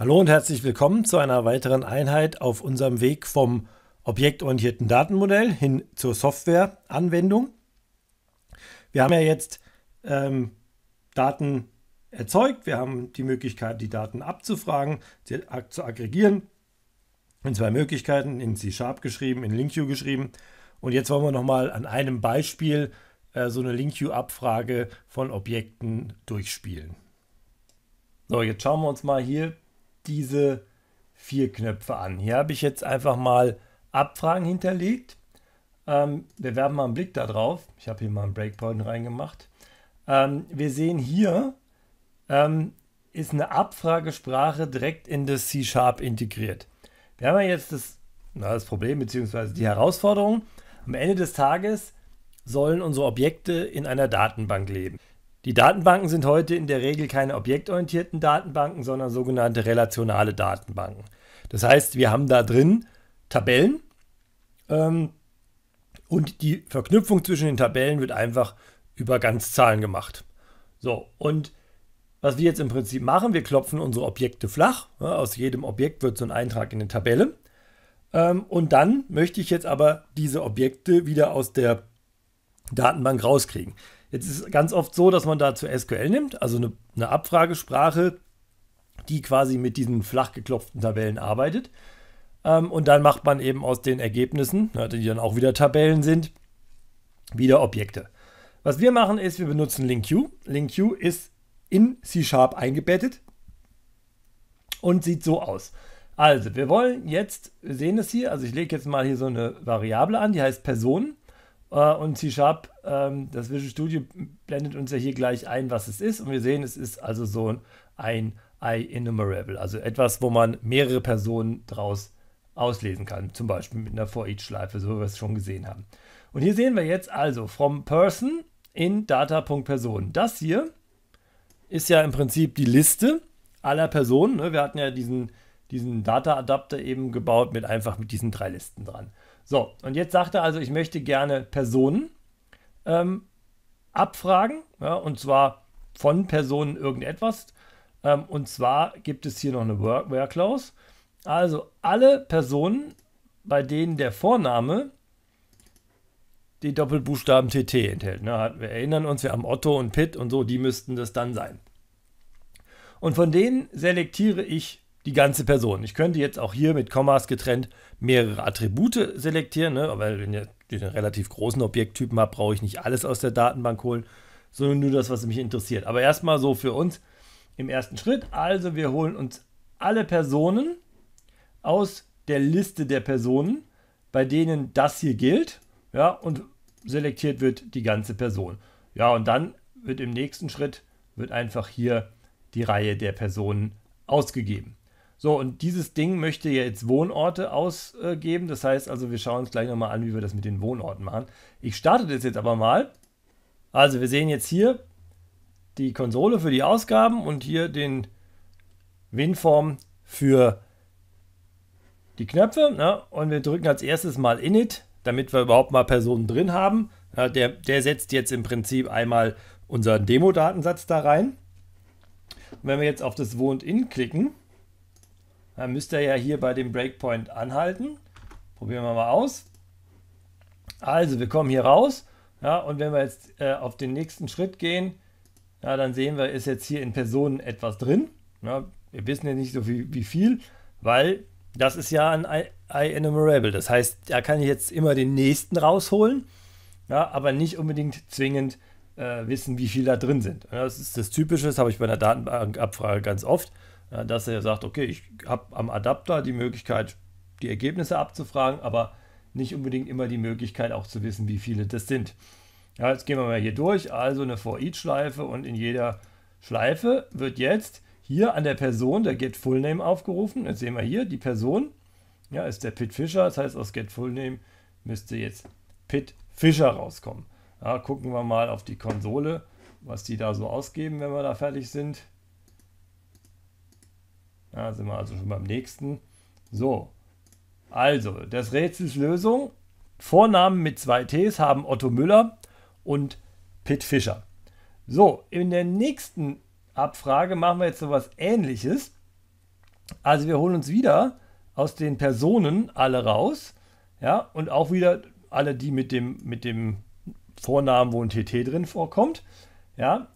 Hallo und herzlich willkommen zu einer weiteren Einheit auf unserem Weg vom objektorientierten Datenmodell hin zur Softwareanwendung. Wir haben ja jetzt ähm, Daten erzeugt, wir haben die Möglichkeit, die Daten abzufragen, zu aggregieren, in zwei Möglichkeiten, in C-Sharp geschrieben, in LinkU geschrieben. Und jetzt wollen wir nochmal an einem Beispiel äh, so eine LinkU-Abfrage von Objekten durchspielen. So, jetzt schauen wir uns mal hier diese vier Knöpfe an. Hier habe ich jetzt einfach mal Abfragen hinterlegt. Ähm, wir werfen mal einen Blick darauf. Ich habe hier mal einen Breakpoint reingemacht. Ähm, wir sehen hier, ähm, ist eine Abfragesprache direkt in das C-Sharp integriert. Wir haben ja jetzt das, na, das Problem bzw. die Herausforderung. Am Ende des Tages sollen unsere Objekte in einer Datenbank leben. Die Datenbanken sind heute in der Regel keine objektorientierten Datenbanken, sondern sogenannte relationale Datenbanken. Das heißt, wir haben da drin Tabellen ähm, und die Verknüpfung zwischen den Tabellen wird einfach über Ganzzahlen gemacht. So, und was wir jetzt im Prinzip machen, wir klopfen unsere Objekte flach. Ja, aus jedem Objekt wird so ein Eintrag in eine Tabelle. Ähm, und dann möchte ich jetzt aber diese Objekte wieder aus der Datenbank rauskriegen. Jetzt ist es ganz oft so, dass man dazu SQL nimmt, also eine, eine Abfragesprache, die quasi mit diesen flach geklopften Tabellen arbeitet. Ähm, und dann macht man eben aus den Ergebnissen, die dann auch wieder Tabellen sind, wieder Objekte. Was wir machen ist, wir benutzen LinkQ. LinkQ ist in C-Sharp eingebettet und sieht so aus. Also, wir wollen jetzt, wir sehen es hier, also ich lege jetzt mal hier so eine Variable an, die heißt Personen. Äh, und C-Sharp, ähm, das Visual Studio blendet uns ja hier gleich ein, was es ist. Und wir sehen, es ist also so ein I-Enumerable, also etwas, wo man mehrere Personen draus auslesen kann, zum Beispiel mit einer For-Each-Schleife, so wie wir es schon gesehen haben. Und hier sehen wir jetzt also from Person in Data.Person. Das hier ist ja im Prinzip die Liste aller Personen. Ne? Wir hatten ja diesen, diesen Data-Adapter eben gebaut mit einfach mit diesen drei Listen dran. So, und jetzt sagt er also, ich möchte gerne Personen ähm, abfragen, ja, und zwar von Personen irgendetwas. Ähm, und zwar gibt es hier noch eine Workwear Clause. Also alle Personen, bei denen der Vorname die Doppelbuchstaben TT enthält. Ne? Wir erinnern uns, wir haben Otto und Pitt und so, die müssten das dann sein. Und von denen selektiere ich die ganze Person. Ich könnte jetzt auch hier mit Kommas getrennt mehrere Attribute selektieren, ne? weil wenn ihr den relativ großen Objekttypen habt, brauche ich nicht alles aus der Datenbank holen, sondern nur das, was mich interessiert. Aber erstmal so für uns im ersten Schritt. Also wir holen uns alle Personen aus der Liste der Personen, bei denen das hier gilt, ja, und selektiert wird die ganze Person. Ja, und dann wird im nächsten Schritt wird einfach hier die Reihe der Personen ausgegeben. So, und dieses Ding möchte jetzt Wohnorte ausgeben. Das heißt also, wir schauen uns gleich nochmal an, wie wir das mit den Wohnorten machen. Ich starte das jetzt aber mal. Also, wir sehen jetzt hier die Konsole für die Ausgaben und hier den Winform für die Knöpfe. Ne? Und wir drücken als erstes mal Init, damit wir überhaupt mal Personen drin haben. Ja, der, der setzt jetzt im Prinzip einmal unseren Demo-Datensatz da rein. Und wenn wir jetzt auf das Wohnt-In klicken, dann müsst ihr ja hier bei dem Breakpoint anhalten. Probieren wir mal aus. Also, wir kommen hier raus. Ja, und wenn wir jetzt äh, auf den nächsten Schritt gehen, ja, dann sehen wir, ist jetzt hier in Personen etwas drin. Ja, wir wissen ja nicht so viel, wie viel, weil das ist ja ein I-Enumerable. Das heißt, da kann ich jetzt immer den nächsten rausholen, ja, aber nicht unbedingt zwingend äh, wissen, wie viel da drin sind. Ja, das ist das Typische, das habe ich bei einer Datenbankabfrage ganz oft. Äh, dass er sagt, okay, ich habe am Adapter die Möglichkeit, die Ergebnisse abzufragen, aber nicht unbedingt immer die Möglichkeit auch zu wissen, wie viele das sind. Ja, jetzt gehen wir mal hier durch. Also eine For-Each-Schleife und in jeder Schleife wird jetzt hier an der Person der Get Full Name aufgerufen. Jetzt sehen wir hier, die Person ja, ist der Pit Fischer. Das heißt, aus Get Full Name müsste jetzt Pit Fischer rauskommen. Ja, gucken wir mal auf die Konsole, was die da so ausgeben, wenn wir da fertig sind. Da sind wir also schon beim nächsten. So, also des Rätsels Lösung. Vornamen mit zwei Ts haben Otto Müller und Pitt Fischer. So, in der nächsten Abfrage machen wir jetzt so was ähnliches. Also wir holen uns wieder aus den Personen alle raus. Ja, und auch wieder alle, die mit dem, mit dem Vornamen, wo ein TT drin vorkommt. Ja,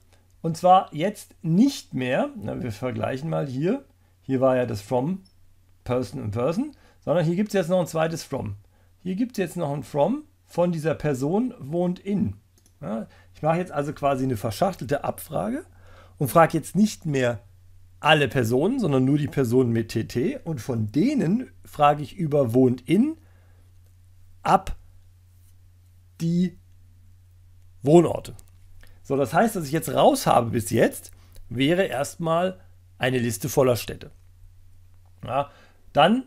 und zwar jetzt nicht mehr, na, wir vergleichen mal hier, hier war ja das From Person in Person, sondern hier gibt es jetzt noch ein zweites From. Hier gibt es jetzt noch ein From von dieser Person wohnt in. Ja, ich mache jetzt also quasi eine verschachtelte Abfrage und frage jetzt nicht mehr alle Personen, sondern nur die Personen mit TT und von denen frage ich über wohnt in ab die Wohnorte. So, das heißt, dass ich jetzt raus habe bis jetzt, wäre erstmal eine Liste voller Städte. Ja, dann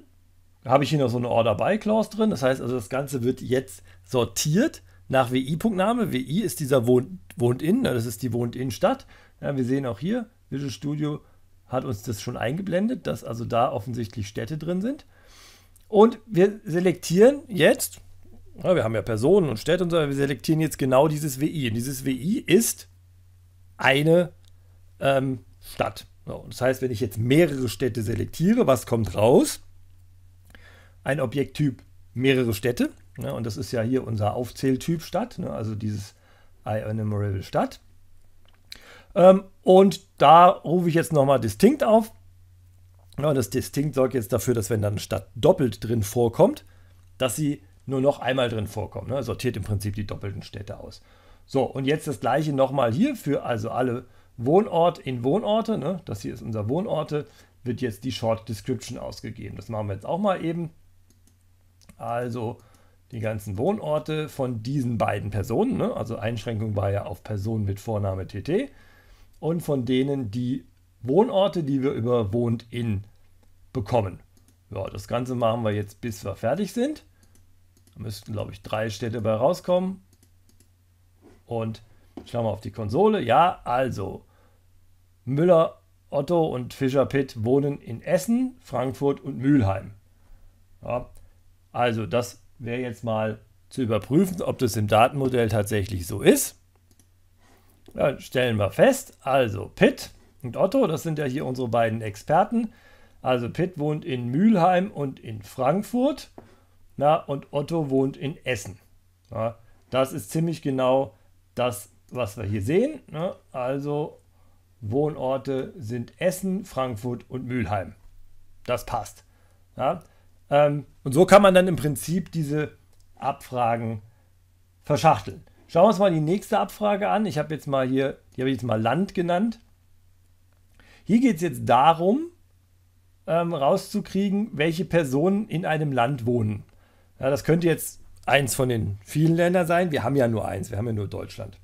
habe ich hier noch so eine Order by Clause drin. Das heißt also, das Ganze wird jetzt sortiert nach WI-Punktname. WI ist dieser Wohnt, Wohnt in, ne, das ist die Wohnt in Stadt. Ja, wir sehen auch hier, Visual Studio hat uns das schon eingeblendet, dass also da offensichtlich Städte drin sind. Und wir selektieren jetzt, ja, wir haben ja Personen und Städte und so, wir selektieren jetzt genau dieses WI. Und dieses WI ist eine ähm, Stadt das heißt, wenn ich jetzt mehrere Städte selektiere, was kommt raus? Ein Objekttyp mehrere Städte. Ne, und das ist ja hier unser Aufzähltyp Stadt, ne, also dieses IEnumerable Stadt. Ähm, und da rufe ich jetzt nochmal distinkt auf. Ja, das distinkt sorgt jetzt dafür, dass wenn dann Stadt doppelt drin vorkommt, dass sie nur noch einmal drin vorkommt. Ne, sortiert im Prinzip die doppelten Städte aus. So, und jetzt das gleiche nochmal hier für also alle Wohnort in Wohnorte, ne? das hier ist unser Wohnorte, wird jetzt die Short Description ausgegeben. Das machen wir jetzt auch mal eben. Also die ganzen Wohnorte von diesen beiden Personen, ne? also Einschränkung war ja auf Personen mit Vorname TT und von denen die Wohnorte, die wir über Wohnt in bekommen. Ja, das Ganze machen wir jetzt, bis wir fertig sind. Da müssten, glaube ich, drei Städte bei rauskommen. Und schauen wir auf die Konsole. Ja, also Müller, Otto und Fischer Pitt wohnen in Essen, Frankfurt und Mülheim. Ja, also das wäre jetzt mal zu überprüfen, ob das im Datenmodell tatsächlich so ist. Ja, stellen wir fest, also Pitt und Otto, das sind ja hier unsere beiden Experten. Also Pitt wohnt in Mülheim und in Frankfurt. Na, und Otto wohnt in Essen. Ja, das ist ziemlich genau das was wir hier sehen. Ne? Also Wohnorte sind Essen, Frankfurt und Mülheim. Das passt. Ja? Ähm, und so kann man dann im Prinzip diese Abfragen verschachteln. Schauen wir uns mal die nächste Abfrage an. Ich habe jetzt mal hier, die habe ich jetzt mal Land genannt. Hier geht es jetzt darum, ähm, rauszukriegen, welche Personen in einem Land wohnen. Ja, das könnte jetzt eins von den vielen Ländern sein. Wir haben ja nur eins, wir haben ja nur Deutschland.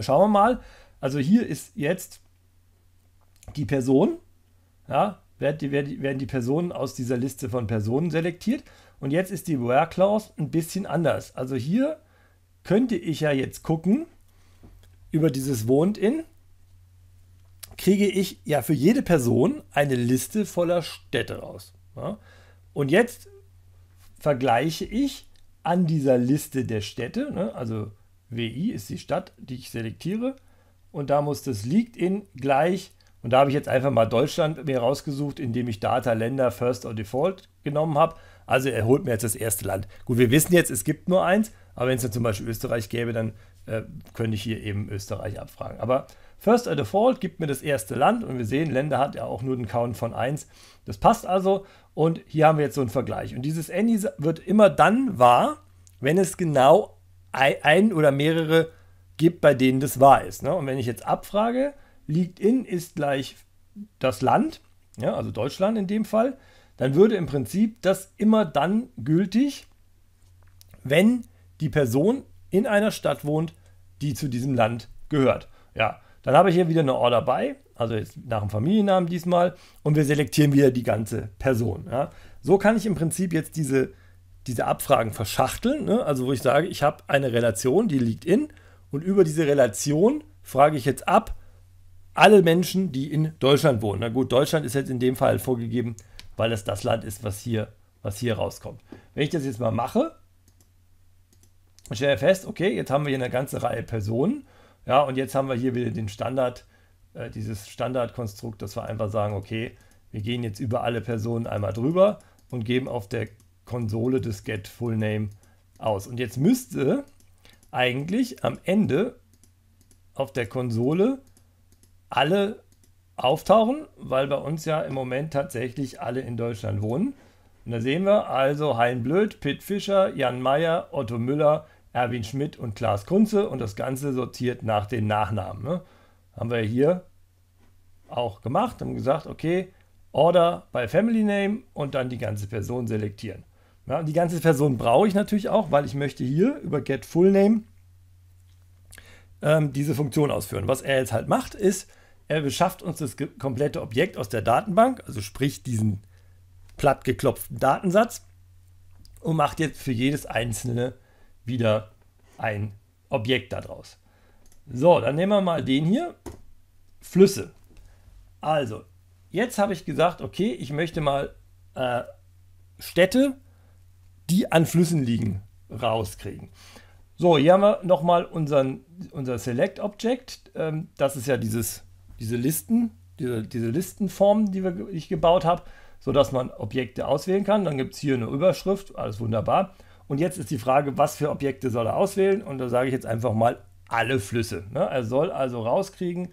Schauen wir mal. Also hier ist jetzt die Person. Ja, werden die, Personen aus dieser Liste von Personen selektiert. Und jetzt ist die Where Clause ein bisschen anders. Also hier könnte ich ja jetzt gucken, über dieses Wohnt in, kriege ich ja für jede Person eine Liste voller Städte raus. Ja? Und jetzt vergleiche ich an dieser Liste der Städte, ne? also WI ist die Stadt, die ich selektiere. Und da muss das liegt in gleich. Und da habe ich jetzt einfach mal Deutschland mir rausgesucht, indem ich Data Länder First or Default genommen habe. Also er holt mir jetzt das erste Land. Gut, wir wissen jetzt, es gibt nur eins. Aber wenn es dann zum Beispiel Österreich gäbe, dann äh, könnte ich hier eben Österreich abfragen. Aber First or Default gibt mir das erste Land und wir sehen, Länder hat ja auch nur einen Count von 1. Das passt also und hier haben wir jetzt so einen Vergleich. Und dieses Any wird immer dann wahr, wenn es genau ein oder mehrere gibt, bei denen das wahr ist. Ne? Und wenn ich jetzt abfrage, liegt in ist gleich das Land, ja, also Deutschland in dem Fall, dann würde im Prinzip das immer dann gültig, wenn die Person in einer Stadt wohnt, die zu diesem Land gehört. Ja, dann habe ich hier wieder eine Order bei, also jetzt nach dem Familiennamen diesmal, und wir selektieren wieder die ganze Person. Ja. So kann ich im Prinzip jetzt diese diese Abfragen verschachteln. Ne? Also wo ich sage, ich habe eine Relation, die liegt in und über diese Relation frage ich jetzt ab alle Menschen, die in Deutschland wohnen. Na gut, Deutschland ist jetzt in dem Fall vorgegeben, weil es das Land ist, was hier, was hier rauskommt. Wenn ich das jetzt mal mache, stelle ich fest, okay, jetzt haben wir hier eine ganze Reihe Personen. Ja, und jetzt haben wir hier wieder den Standard, äh, dieses Standardkonstrukt, dass wir einfach sagen, okay, wir gehen jetzt über alle Personen einmal drüber und geben auf der Konsole des Get Full Name aus. Und jetzt müsste eigentlich am Ende auf der Konsole alle auftauchen, weil bei uns ja im Moment tatsächlich alle in Deutschland wohnen. Und da sehen wir also Hein Blöd, Pitt Fischer, Jan Meyer, Otto Müller, Erwin Schmidt und Klaas Kunze und das Ganze sortiert nach den Nachnamen. Ne? Haben wir hier auch gemacht, haben gesagt, okay, Order bei Family Name und dann die ganze Person selektieren. Ja, die ganze Person brauche ich natürlich auch, weil ich möchte hier über getFullname ähm, diese Funktion ausführen. Was er jetzt halt macht, ist, er beschafft uns das komplette Objekt aus der Datenbank, also sprich diesen platt geklopften Datensatz und macht jetzt für jedes einzelne wieder ein Objekt daraus. So, dann nehmen wir mal den hier, Flüsse. Also, jetzt habe ich gesagt, okay, ich möchte mal äh, Städte die an Flüssen liegen, rauskriegen. So, hier haben wir nochmal unser Select Object. Ähm, das ist ja dieses, diese Listen, diese, diese Listenform, die wir, ich gebaut habe, sodass man Objekte auswählen kann. Dann gibt es hier eine Überschrift, alles wunderbar. Und jetzt ist die Frage, was für Objekte soll er auswählen? Und da sage ich jetzt einfach mal alle Flüsse. Ne? Er soll also rauskriegen,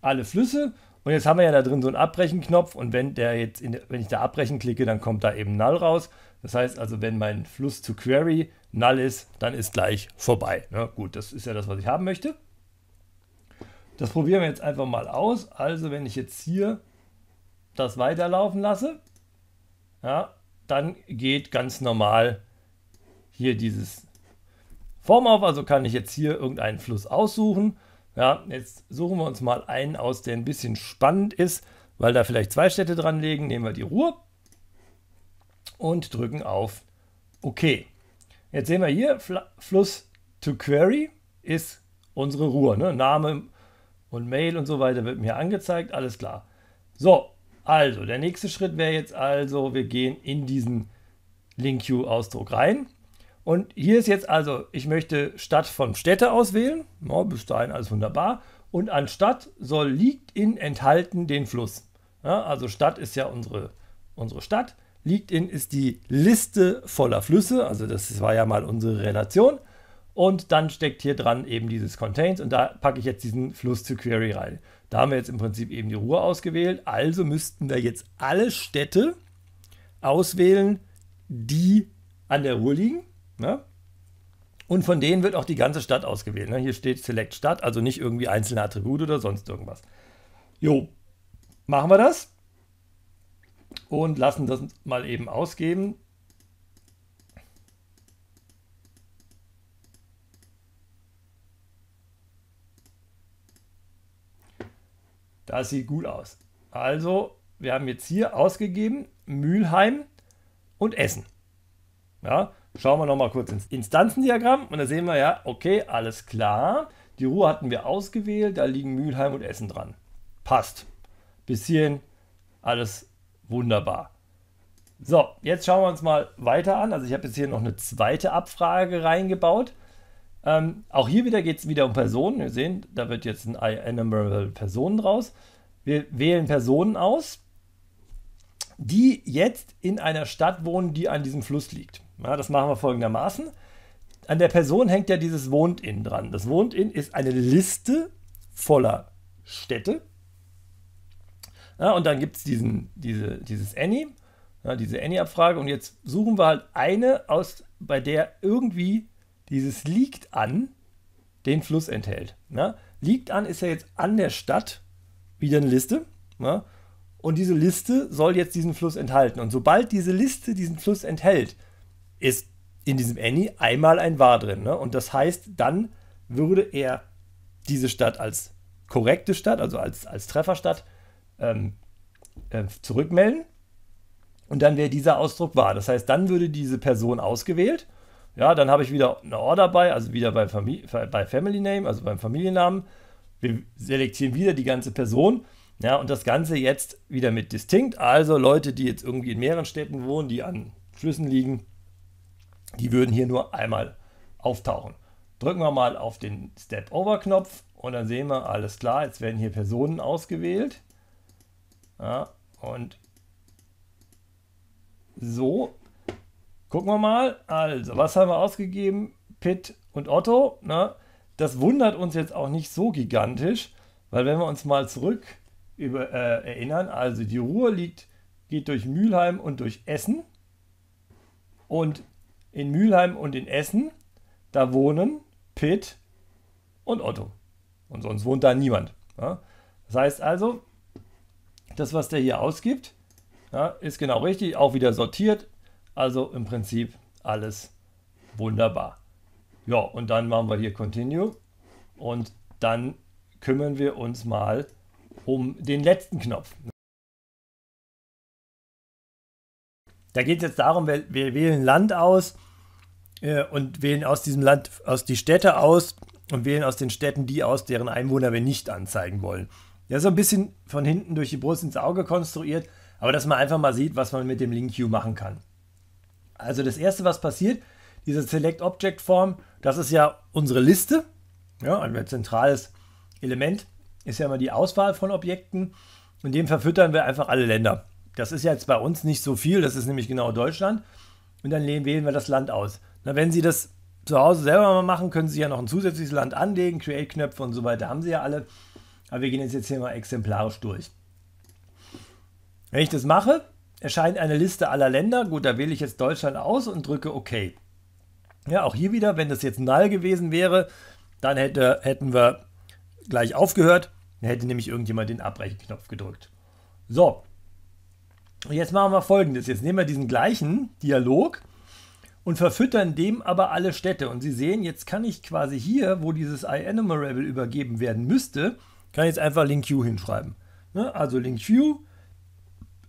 alle Flüsse. Und jetzt haben wir ja da drin so einen Abbrechen-Knopf und wenn der jetzt, in, wenn ich da Abbrechen klicke, dann kommt da eben Null raus. Das heißt also, wenn mein Fluss zu Query Null ist, dann ist gleich vorbei. Ja, gut, das ist ja das, was ich haben möchte. Das probieren wir jetzt einfach mal aus. Also wenn ich jetzt hier das weiterlaufen lasse, ja, dann geht ganz normal hier dieses Form auf. Also kann ich jetzt hier irgendeinen Fluss aussuchen. Ja, jetzt suchen wir uns mal einen aus, der ein bisschen spannend ist, weil da vielleicht zwei Städte dran liegen. Nehmen wir die Ruhr und drücken auf OK. Jetzt sehen wir hier, Fl Fluss to Query ist unsere Ruhr. Ne? Name und Mail und so weiter wird mir angezeigt, alles klar. So, also der nächste Schritt wäre jetzt also, wir gehen in diesen LinkU-Ausdruck rein und hier ist jetzt also, ich möchte Stadt von Städte auswählen. Ja, bis dahin alles wunderbar. Und an Stadt soll liegt in enthalten den Fluss. Ja, also Stadt ist ja unsere, unsere Stadt. Liegt in ist die Liste voller Flüsse. Also das war ja mal unsere Relation. Und dann steckt hier dran eben dieses Contains und da packe ich jetzt diesen Fluss zu Query rein. Da haben wir jetzt im Prinzip eben die Ruhe ausgewählt. Also müssten wir jetzt alle Städte auswählen, die an der Ruhe liegen. Ne? Und von denen wird auch die ganze Stadt ausgewählt. Ne? Hier steht Select Stadt, also nicht irgendwie einzelne Attribute oder sonst irgendwas. Jo, machen wir das. Und lassen das mal eben ausgeben. Das sieht gut aus. Also, wir haben jetzt hier ausgegeben Mülheim und Essen. Ja, Schauen wir nochmal kurz ins Instanzendiagramm und da sehen wir ja, okay, alles klar. Die Ruhr hatten wir ausgewählt, da liegen Mülheim und Essen dran. Passt. Bis hierhin alles wunderbar. So, jetzt schauen wir uns mal weiter an. Also ich habe jetzt hier noch eine zweite Abfrage reingebaut. Ähm, auch hier wieder geht es wieder um Personen. Wir sehen, da wird jetzt ein enumerable Personen draus. Wir wählen Personen aus, die jetzt in einer Stadt wohnen, die an diesem Fluss liegt. Ja, das machen wir folgendermaßen. An der Person hängt ja dieses Wohnt-In dran. Das Wohnt-In ist eine Liste voller Städte. Ja, und dann gibt es diese, dieses Any, ja, diese Any-Abfrage. Und jetzt suchen wir halt eine aus, bei der irgendwie dieses liegt an den Fluss enthält. Ja? Liegt an ist ja jetzt an der Stadt wieder eine Liste. Ja? Und diese Liste soll jetzt diesen Fluss enthalten. Und sobald diese Liste diesen Fluss enthält, ist in diesem Annie einmal ein Wahr drin. Ne? Und das heißt, dann würde er diese Stadt als korrekte Stadt, also als, als Trefferstadt, ähm, äh, zurückmelden. Und dann wäre dieser Ausdruck wahr. Das heißt, dann würde diese Person ausgewählt. Ja, dann habe ich wieder eine Order bei, also wieder bei, Famili bei Family Name, also beim Familiennamen. Wir selektieren wieder die ganze Person. Ja, und das Ganze jetzt wieder mit distinkt. Also Leute, die jetzt irgendwie in mehreren Städten wohnen, die an Flüssen liegen, die würden hier nur einmal auftauchen. Drücken wir mal auf den Step-Over-Knopf und dann sehen wir, alles klar, jetzt werden hier Personen ausgewählt. Ja, und so, gucken wir mal. Also, was haben wir ausgegeben? Pitt und Otto. Ne? Das wundert uns jetzt auch nicht so gigantisch, weil wenn wir uns mal zurück über, äh, erinnern, also die Ruhr liegt, geht durch Mülheim und durch Essen. Und in Mülheim und in Essen. Da wohnen Pitt und Otto. Und sonst wohnt da niemand. Ja? Das heißt also, das, was der hier ausgibt, ja, ist genau richtig, auch wieder sortiert. Also im Prinzip alles wunderbar. Ja, und dann machen wir hier Continue und dann kümmern wir uns mal um den letzten Knopf. Da geht es jetzt darum, wir, wir, wählen Land aus äh, und wählen aus diesem Land, aus die Städte aus und wählen aus den Städten die aus, deren Einwohner wir nicht anzeigen wollen. Ja, so ein bisschen von hinten durch die Brust ins Auge konstruiert, aber dass man einfach mal sieht, was man mit dem Link Queue machen kann. Also das erste, was passiert, diese Select Object Form, das ist ja unsere Liste, ja, ein zentrales Element ist ja immer die Auswahl von Objekten und dem verfüttern wir einfach alle Länder. Das ist jetzt bei uns nicht so viel, das ist nämlich genau Deutschland. Und dann wählen wir das Land aus. Na, wenn Sie das zu Hause selber mal machen, können Sie ja noch ein zusätzliches Land anlegen, Create-Knöpfe und so weiter haben Sie ja alle. Aber wir gehen jetzt, hier mal exemplarisch durch. Wenn ich das mache, erscheint eine Liste aller Länder. Gut, da wähle ich jetzt Deutschland aus und drücke OK. Ja, auch hier wieder, wenn das jetzt null gewesen wäre, dann hätte, hätten wir gleich aufgehört. Dann hätte nämlich irgendjemand den Abbrechenknopf gedrückt. So, Jetzt machen wir folgendes. Jetzt nehmen wir diesen gleichen Dialog und verfüttern dem aber alle Städte. Und Sie sehen, jetzt kann ich quasi hier, wo dieses iEnumerable übergeben werden müsste, kann ich jetzt einfach link hinschreiben. Ne? Also link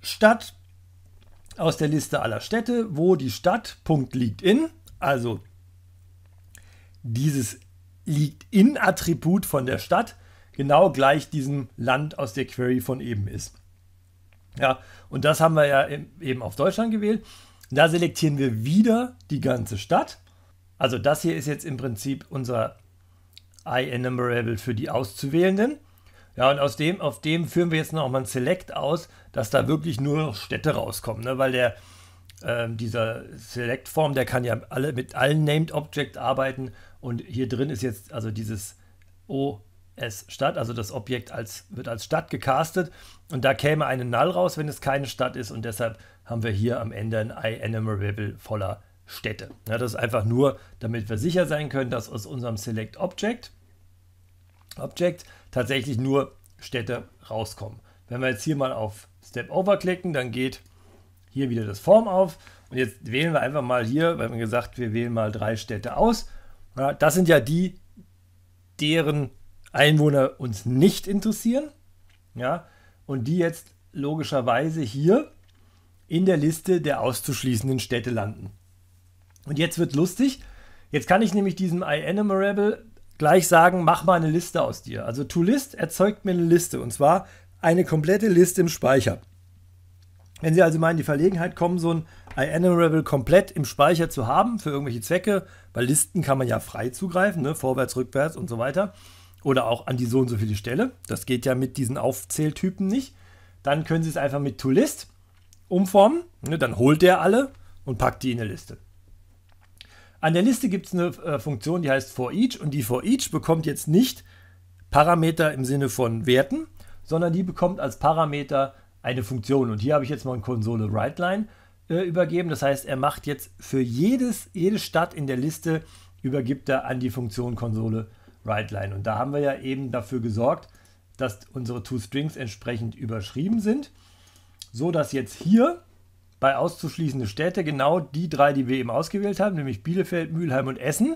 Stadt aus der Liste aller Städte, wo die Stadt Punkt liegt in, also dieses liegt in Attribut von der Stadt genau gleich diesem Land aus der Query von eben ist. Ja, und das haben wir ja eben auf Deutschland gewählt. Da selektieren wir wieder die ganze Stadt. Also das hier ist jetzt im Prinzip unser I-Enumerable für die Auszuwählenden. Ja, und aus dem, auf dem führen wir jetzt noch mal ein Select aus, dass da wirklich nur Städte rauskommen, ne? weil der, äh, dieser Select-Form, der kann ja alle, mit allen Named Objects arbeiten und hier drin ist jetzt also dieses O es Stadt, also das Objekt als, wird als Stadt gecastet und da käme eine Null raus, wenn es keine Stadt ist und deshalb haben wir hier am Ende ein iEnumerable voller Städte. Ja, das ist einfach nur, damit wir sicher sein können, dass aus unserem Select Object, Object tatsächlich nur Städte rauskommen. Wenn wir jetzt hier mal auf Step Over klicken, dann geht hier wieder das Form auf und jetzt wählen wir einfach mal hier, weil wir gesagt, wir wählen mal drei Städte aus. Ja, das sind ja die, deren Einwohner uns nicht interessieren. Ja, und die jetzt logischerweise hier in der Liste der auszuschließenden Städte landen. Und jetzt wird lustig. Jetzt kann ich nämlich diesem iEnumerable gleich sagen, mach mal eine Liste aus dir. Also toList erzeugt mir eine Liste und zwar eine komplette Liste im Speicher. Wenn Sie also mal in die Verlegenheit kommen, so ein iEnumerable komplett im Speicher zu haben für irgendwelche Zwecke, weil Listen kann man ja frei zugreifen, ne? vorwärts, rückwärts und so weiter, oder auch an die so und so viele Stelle. Das geht ja mit diesen Aufzähltypen nicht. Dann können Sie es einfach mit ToList umformen. Ne, dann holt der alle und packt die in eine Liste. An der Liste gibt es eine äh, Funktion, die heißt for each und die for each bekommt jetzt nicht Parameter im Sinne von Werten, sondern die bekommt als Parameter eine Funktion. Und hier habe ich jetzt mal eine Konsole WriteLine äh, übergeben. Das heißt, er macht jetzt für jedes, jede Stadt in der Liste übergibt er an die Funktion Konsole WriteLine. Writeline. Und da haben wir ja eben dafür gesorgt, dass unsere Two Strings entsprechend überschrieben sind, so dass jetzt hier bei auszuschließende Städte genau die drei, die wir eben ausgewählt haben, nämlich Bielefeld, Mülheim und Essen,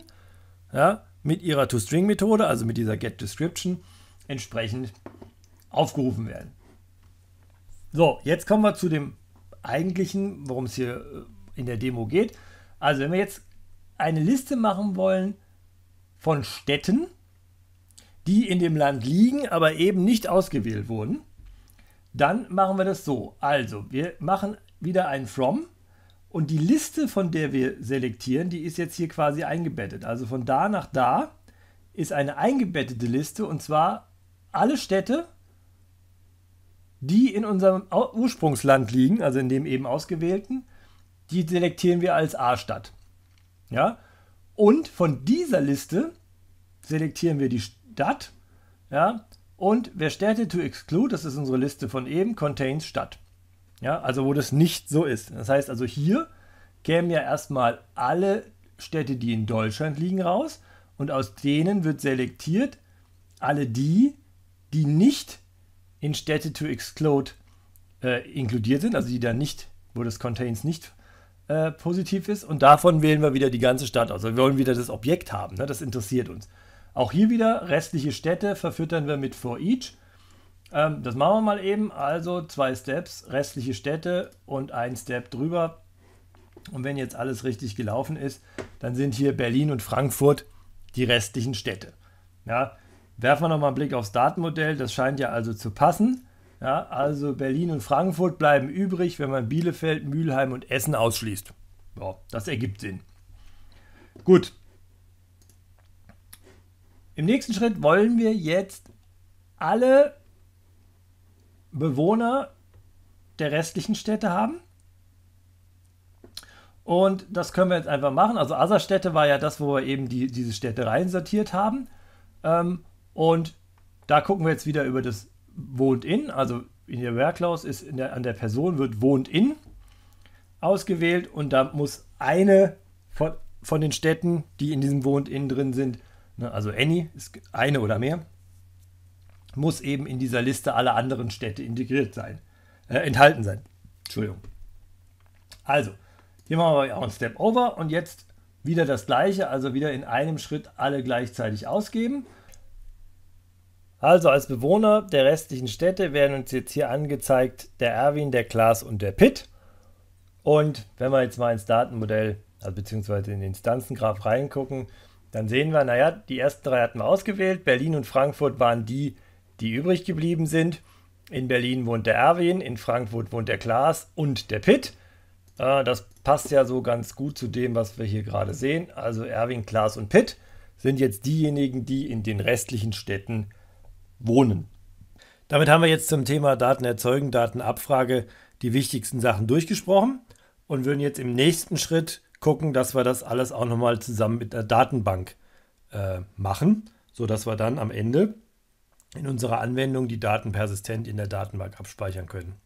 ja, mit ihrer String methode also mit dieser Get Description, entsprechend aufgerufen werden. So, jetzt kommen wir zu dem eigentlichen, worum es hier äh, in der Demo geht. Also wenn wir jetzt eine Liste machen wollen von Städten, die in dem Land liegen, aber eben nicht ausgewählt wurden, dann machen wir das so. Also, wir machen wieder ein From und die Liste, von der wir selektieren, die ist jetzt hier quasi eingebettet. Also von da nach da ist eine eingebettete Liste und zwar alle Städte, die in unserem Ursprungsland liegen, also in dem eben ausgewählten, die selektieren wir als A-Stadt. Ja? Und von dieser Liste selektieren wir die dat, ja, und wer Werte to exclude, das ist unsere Liste von eben, contains statt. Ja, also wo das nicht so ist. Das heißt also hier kämen ja erstmal alle Städte, die in Deutschland liegen, raus und aus denen wird selektiert alle die, die nicht in Städte to exclude äh, inkludiert sind, also die da nicht, wo das contains nicht äh, positiv ist und davon wählen wir wieder die ganze Stadt aus. wir wollen wieder das Objekt haben, ne? das interessiert uns. Auch hier wieder restliche Städte verfüttern wir mit for each. Ähm, das machen wir mal eben. Also zwei Steps, restliche Städte und ein Step drüber. Und wenn jetzt alles richtig gelaufen ist, dann sind hier Berlin und Frankfurt die restlichen Städte. Ja, werfen wir nochmal einen Blick aufs Datenmodell. Das scheint ja also zu passen. Ja, also Berlin und Frankfurt bleiben übrig, wenn man Bielefeld, Mülheim und Essen ausschließt. Ja, das ergibt Sinn. Gut, im nächsten Schritt wollen wir jetzt alle Bewohner der restlichen Städte haben. Und das können wir jetzt einfach machen. Also Asa-Städte war ja das, wo wir eben die, diese Städte reinsortiert haben. Ähm, und da gucken wir jetzt wieder über das Wohnt also in. Also in der Werklaus clause ist der, an der Person wird Wohnt in ausgewählt und da muss eine von, von den Städten, die in diesem Wohnt in drin sind, Ne, also any, ist eine oder mehr, muss eben in dieser Liste aller anderen Städte integriert sein, äh, enthalten sein. Entschuldigung. Also, hier machen wir auch einen Step Over und jetzt wieder das gleiche, also wieder in einem Schritt alle gleichzeitig ausgeben. Also als Bewohner der restlichen Städte werden uns jetzt hier angezeigt der Erwin, der Klaas und der Pitt. Und wenn wir jetzt mal ins Datenmodell, also beziehungsweise in den Instanzengraf reingucken, dann sehen wir, naja, die ersten drei hatten wir ausgewählt. Berlin und Frankfurt waren die, die übrig geblieben sind. In Berlin wohnt der Erwin, in Frankfurt wohnt der Klaas und der Pitt. Äh, das passt ja so ganz gut zu dem, was wir hier gerade sehen. Also Erwin, Klaas und Pitt sind jetzt diejenigen, die in den restlichen Städten wohnen. Damit haben wir jetzt zum Thema Daten erzeugen, Datenabfrage die wichtigsten Sachen durchgesprochen und würden jetzt im nächsten Schritt gucken, dass wir das alles auch nochmal zusammen mit der Datenbank äh, machen, sodass wir dann am Ende in unserer Anwendung die Daten persistent in der Datenbank abspeichern können.